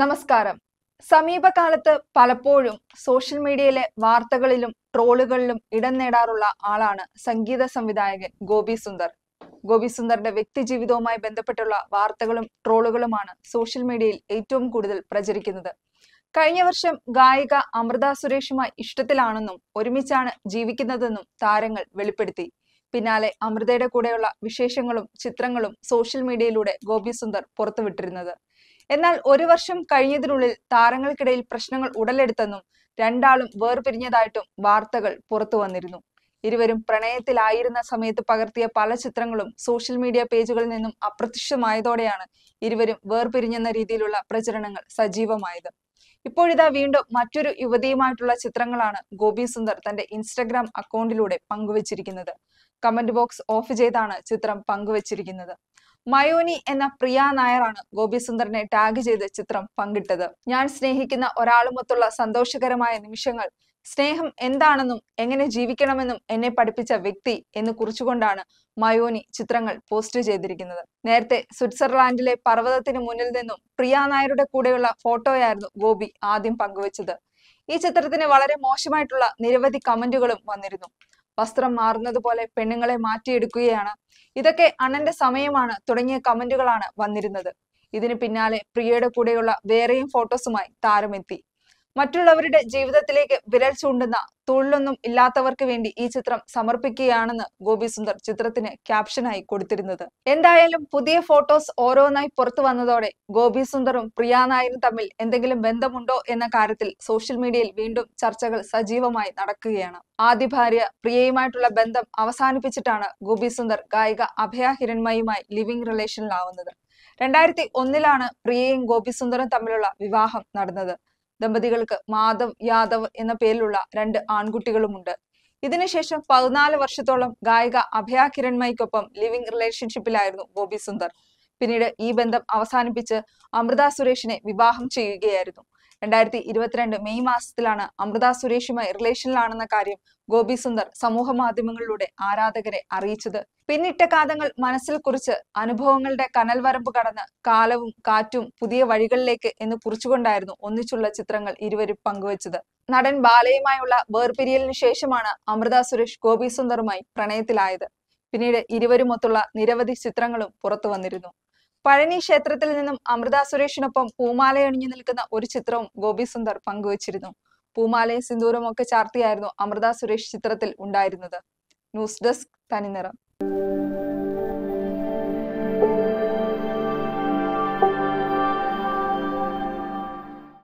നമസ്കാരം സമീപകാലത്ത് പലപ്പോഴും സോഷ്യൽ മീഡിയയിലെ വാർത്തകളിലും ട്രോളുകളിലും ഇടം നേടാറുള്ള ആളാണ് സംഗീത സംവിധായകൻ ഗോപി സുന്ദർ ഗോപി സുന്ദറിന്റെ വ്യക്തി ജീവിതവുമായി ബന്ധപ്പെട്ടുള്ള വാർത്തകളും ട്രോളുകളുമാണ് സോഷ്യൽ മീഡിയയിൽ ഏറ്റവും കൂടുതൽ പ്രചരിക്കുന്നത് കഴിഞ്ഞ വർഷം ഗായിക അമൃത സുരേഷുമായി ഇഷ്ടത്തിലാണെന്നും ഒരുമിച്ചാണ് ജീവിക്കുന്നതെന്നും താരങ്ങൾ വെളിപ്പെടുത്തി പിന്നാലെ അമൃതയുടെ കൂടെയുള്ള വിശേഷങ്ങളും ചിത്രങ്ങളും സോഷ്യൽ മീഡിയയിലൂടെ ഗോപി സുന്ദർ പുറത്തുവിട്ടിരുന്നത് എന്നാൽ ഒരു വർഷം കഴിഞ്ഞതിനുള്ളിൽ താരങ്ങൾക്കിടയിൽ പ്രശ്നങ്ങൾ ഉടലെടുത്തെന്നും രണ്ടാളും വേർപിരിഞ്ഞതായിട്ടും വാർത്തകൾ പുറത്തു വന്നിരുന്നു ഇരുവരും പ്രണയത്തിലായിരുന്ന സമയത്ത് പകർത്തിയ പല ചിത്രങ്ങളും സോഷ്യൽ മീഡിയ പേജുകളിൽ നിന്നും അപ്രത്യക്ഷമായതോടെയാണ് ഇരുവരും വേർപിരിഞ്ഞെന്ന രീതിയിലുള്ള പ്രചരണങ്ങൾ സജീവമായത് ഇപ്പോഴിതാ വീണ്ടും മറ്റൊരു യുവതിയുമായിട്ടുള്ള ചിത്രങ്ങളാണ് ഗോപി സുന്ദർ തന്റെ ഇൻസ്റ്റഗ്രാം അക്കൗണ്ടിലൂടെ പങ്കുവച്ചിരിക്കുന്നത് കമന്റ് ബോക്സ് ഓഫ് ചെയ്താണ് ചിത്രം പങ്കുവച്ചിരിക്കുന്നത് മയോനി എന്ന പ്രിയ നായറാണ് ഗോപിസുന്ദറിനെ ടാഗ് ചെയ്ത് ചിത്രം പങ്കിട്ടത് ഞാൻ സ്നേഹിക്കുന്ന ഒരാളുമൊത്തുള്ള സന്തോഷകരമായ നിമിഷങ്ങൾ സ്നേഹം എന്താണെന്നും എങ്ങനെ ജീവിക്കണമെന്നും എന്നെ പഠിപ്പിച്ച വ്യക്തി എന്ന് കുറിച്ചുകൊണ്ടാണ് മയോനി ചിത്രങ്ങൾ പോസ്റ്റ് ചെയ്തിരിക്കുന്നത് നേരത്തെ സ്വിറ്റ്സർലാൻഡിലെ പർവ്വതത്തിന് മുന്നിൽ നിന്നും പ്രിയ നായരുടെ കൂടെയുള്ള ഫോട്ടോയായിരുന്നു ഗോപി ആദ്യം പങ്കുവച്ചത് ഈ ചിത്രത്തിന് വളരെ മോശമായിട്ടുള്ള നിരവധി കമന്റുകളും വന്നിരുന്നു വസ്ത്രം മാറുന്നത് പോലെ പെണ്ണുങ്ങളെ മാറ്റിയെടുക്കുകയാണ് ഇതൊക്കെ അണ്ണന്റെ സമയമാണ് തുടങ്ങിയ കമന്റുകളാണ് വന്നിരുന്നത് ഇതിന് പിന്നാലെ പ്രിയയുടെ കൂടെയുള്ള വേറെയും ഫോട്ടോസുമായി താരമെത്തി മറ്റുള്ളവരുടെ ജീവിതത്തിലേക്ക് വിരൽ ചൂണ്ടുന്ന തൊഴിലൊന്നും ഇല്ലാത്തവർക്ക് വേണ്ടി ഈ ചിത്രം സമർപ്പിക്കുകയാണെന്ന് ഗോപി സുന്ദർ ചിത്രത്തിന് ക്യാപ്ഷനായി കൊടുത്തിരുന്നത് എന്തായാലും പുതിയ ഫോട്ടോസ് ഓരോന്നായി പുറത്തു വന്നതോടെ ഗോപി സുന്ദറും പ്രിയാ നായരും തമ്മിൽ എന്തെങ്കിലും ബന്ധമുണ്ടോ എന്ന കാര്യത്തിൽ സോഷ്യൽ മീഡിയയിൽ വീണ്ടും ചർച്ചകൾ സജീവമായി നടക്കുകയാണ് ആദ്യ ഭാര്യ പ്രിയയുമായിട്ടുള്ള ബന്ധം അവസാനിപ്പിച്ചിട്ടാണ് ഗോപി സുന്ദർ ഗായിക അഭയ ഹിരൺമയുമായി ലിവിംഗ് റിലേഷനിലാവുന്നത് രണ്ടായിരത്തി ഒന്നിലാണ് പ്രിയയും ഗോപിസുന്ദറും തമ്മിലുള്ള വിവാഹം നടന്നത് ദമ്പതികൾക്ക് മാധവ് യാദവ് എന്ന പേരിലുള്ള രണ്ട് ആൺകുട്ടികളുമുണ്ട് ഇതിനുശേഷം പതിനാല് വർഷത്തോളം ഗായിക അഭയ കിരൺമയ്ക്കൊപ്പം ലിവിംഗ് റിലേഷൻഷിപ്പിലായിരുന്നു ബോബി സുന്ദർ പിന്നീട് ഈ ബന്ധം അവസാനിപ്പിച്ച് അമൃത സുരേഷിനെ വിവാഹം ചെയ്യുകയായിരുന്നു രണ്ടായിരത്തി ഇരുപത്തിരണ്ട് മെയ് മാസത്തിലാണ് അമൃത സുരേഷുമായി റിലേഷനിലാണെന്ന കാര്യം ഗോപി സുന്ദർ സമൂഹ മാധ്യമങ്ങളിലൂടെ ആരാധകരെ അറിയിച്ചത് പിന്നിട്ട കാതങ്ങൾ മനസ്സിൽ കുറിച്ച് അനുഭവങ്ങളുടെ കനൽവരമ്പ് കടന്ന് കാലവും കാറ്റും പുതിയ വഴികളിലേക്ക് എന്ന് കുറിച്ചുകൊണ്ടായിരുന്നു ഒന്നിച്ചുള്ള ചിത്രങ്ങൾ ഇരുവരും പങ്കുവച്ചത് നടൻ ബാലയുമായുള്ള വേർപിരിയലിന് ശേഷമാണ് അമൃത സുരേഷ് ഗോപി സുന്ദറുമായി പ്രണയത്തിലായത് പിന്നീട് ഇരുവരുമൊത്തുള്ള നിരവധി ചിത്രങ്ങളും പുറത്തു വന്നിരുന്നു പഴനി ക്ഷേത്രത്തിൽ നിന്നും അമൃത സുരേഷിനൊപ്പം പൂമാലയണിഞ്ഞു നിൽക്കുന്ന ഒരു ചിത്രവും ഗോപി സുന്ദർ പങ്കുവച്ചിരുന്നു പൂമാലയും സിന്ദൂരമൊക്കെ ചാർത്തിയായിരുന്നു അമൃത സുരേഷ് ചിത്രത്തിൽ ഉണ്ടായിരുന്നത് ന്യൂസ് ഡെസ്ക് തനിനിറം